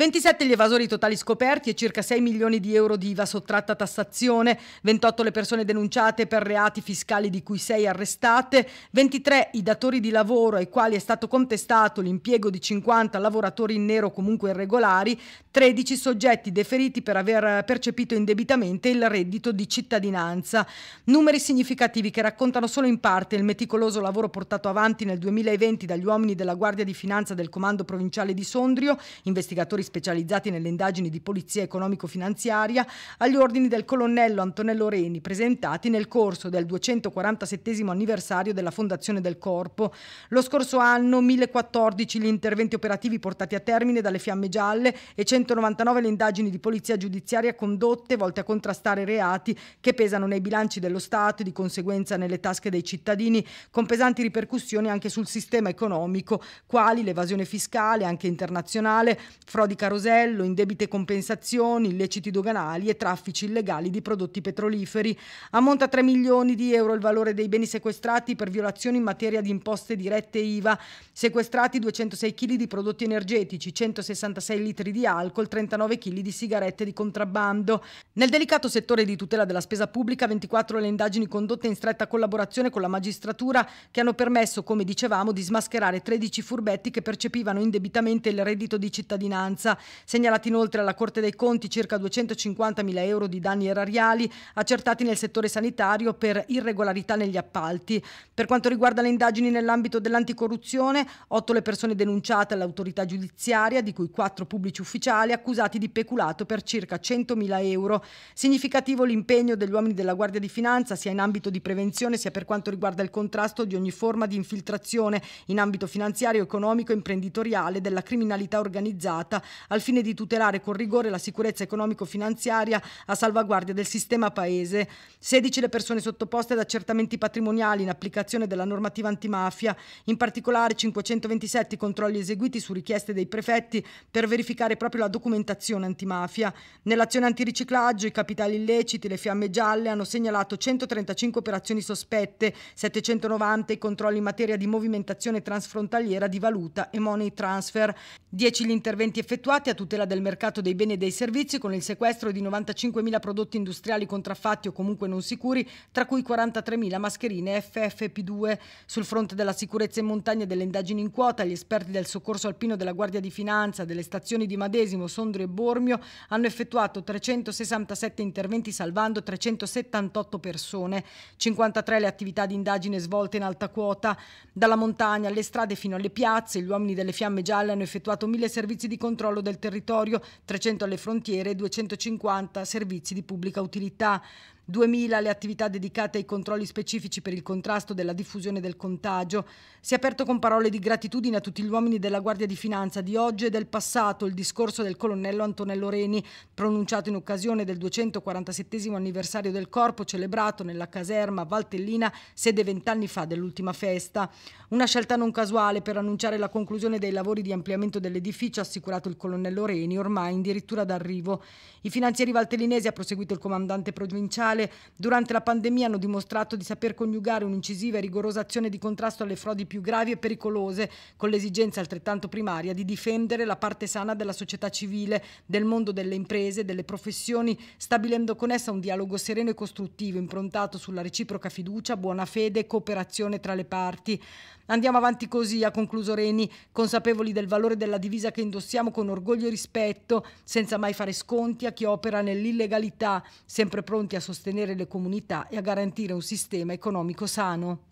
27 gli evasori totali scoperti e circa 6 milioni di euro di IVA sottratta a tassazione, 28 le persone denunciate per reati fiscali di cui 6 arrestate, 23 i datori di lavoro ai quali è stato contestato l'impiego di 50 lavoratori in nero comunque irregolari, 13 soggetti deferiti per aver percepito indebitamente il reddito di cittadinanza. Numeri significativi che raccontano solo in parte il meticoloso lavoro portato avanti nel 2020 dagli uomini della Guardia di Finanza del Comando Provinciale di Sondrio, investigatori specializzati nelle indagini di polizia economico-finanziaria agli ordini del colonnello Antonello Reni presentati nel corso del 247 anniversario della fondazione del corpo. Lo scorso anno 1014 gli interventi operativi portati a termine dalle fiamme gialle e 199 le indagini di polizia giudiziaria condotte volte a contrastare reati che pesano nei bilanci dello Stato e di conseguenza nelle tasche dei cittadini con pesanti ripercussioni anche sul sistema economico quali l'evasione fiscale anche internazionale, frodi carosello, indebite compensazioni, illeciti doganali e traffici illegali di prodotti petroliferi. Ammonta a 3 milioni di euro il valore dei beni sequestrati per violazioni in materia di imposte dirette IVA, sequestrati 206 kg di prodotti energetici, 166 litri di alcol, 39 kg di sigarette di contrabbando. Nel delicato settore di tutela della spesa pubblica, 24 le indagini condotte in stretta collaborazione con la magistratura che hanno permesso, come dicevamo, di smascherare 13 furbetti che percepivano indebitamente il reddito di cittadinanza finanza. Segnalati inoltre alla Corte dei Conti circa 250 mila euro di danni erariali accertati nel settore sanitario per irregolarità negli appalti. Per quanto riguarda le indagini nell'ambito dell'anticorruzione, otto le persone denunciate all'autorità giudiziaria, di cui quattro pubblici ufficiali, accusati di peculato per circa 100 mila euro. Significativo l'impegno degli uomini della Guardia di Finanza sia in ambito di prevenzione sia per quanto riguarda il contrasto di ogni forma di infiltrazione in ambito finanziario, economico e imprenditoriale della criminalità organizzata al fine di tutelare con rigore la sicurezza economico-finanziaria a salvaguardia del sistema Paese. 16 le persone sottoposte ad accertamenti patrimoniali in applicazione della normativa antimafia, in particolare 527 controlli eseguiti su richieste dei prefetti per verificare proprio la documentazione antimafia. Nell'azione antiriciclaggio i capitali illeciti, le fiamme gialle hanno segnalato 135 operazioni sospette, 790 i controlli in materia di movimentazione transfrontaliera di valuta e money transfer, 10 gli interventi effettuati effettuati a tutela del mercato dei beni e dei servizi con il sequestro di 95.000 prodotti industriali contraffatti o comunque non sicuri, tra cui 43.000 mascherine FFP2. Sul fronte della sicurezza in montagna e delle indagini in quota, gli esperti del soccorso alpino della Guardia di Finanza, delle stazioni di Madesimo, Sondrio e Bormio hanno effettuato 367 interventi salvando 378 persone, 53 le attività di indagine svolte in alta quota. Dalla montagna alle strade fino alle piazze, gli uomini delle fiamme gialle hanno effettuato 1.000 servizi di controllo controllo del territorio, 300 alle frontiere e 250 servizi di pubblica utilità. 2.000 le attività dedicate ai controlli specifici per il contrasto della diffusione del contagio. Si è aperto con parole di gratitudine a tutti gli uomini della Guardia di Finanza di oggi e del passato il discorso del colonnello Antonello Reni, pronunciato in occasione del 247 anniversario del corpo celebrato nella caserma Valtellina, sede vent'anni fa dell'ultima festa. Una scelta non casuale per annunciare la conclusione dei lavori di ampliamento dell'edificio, assicurato il colonnello Reni, ormai addirittura d'arrivo. I finanzieri valtellinesi, ha proseguito il comandante provinciale, sociale durante la pandemia hanno dimostrato di saper coniugare un'incisiva e rigorosa azione di contrasto alle frodi più gravi e pericolose, con l'esigenza altrettanto primaria di difendere la parte sana della società civile, del mondo delle imprese, delle professioni, stabilendo con essa un dialogo sereno e costruttivo, improntato sulla reciproca fiducia, buona fede e cooperazione tra le parti. Andiamo avanti così, ha concluso Reni, consapevoli del valore della divisa che indossiamo con orgoglio e rispetto, senza mai fare sconti a chi opera nell'illegalità, sempre pronti a sostenere sostenere le comunità e a garantire un sistema economico sano.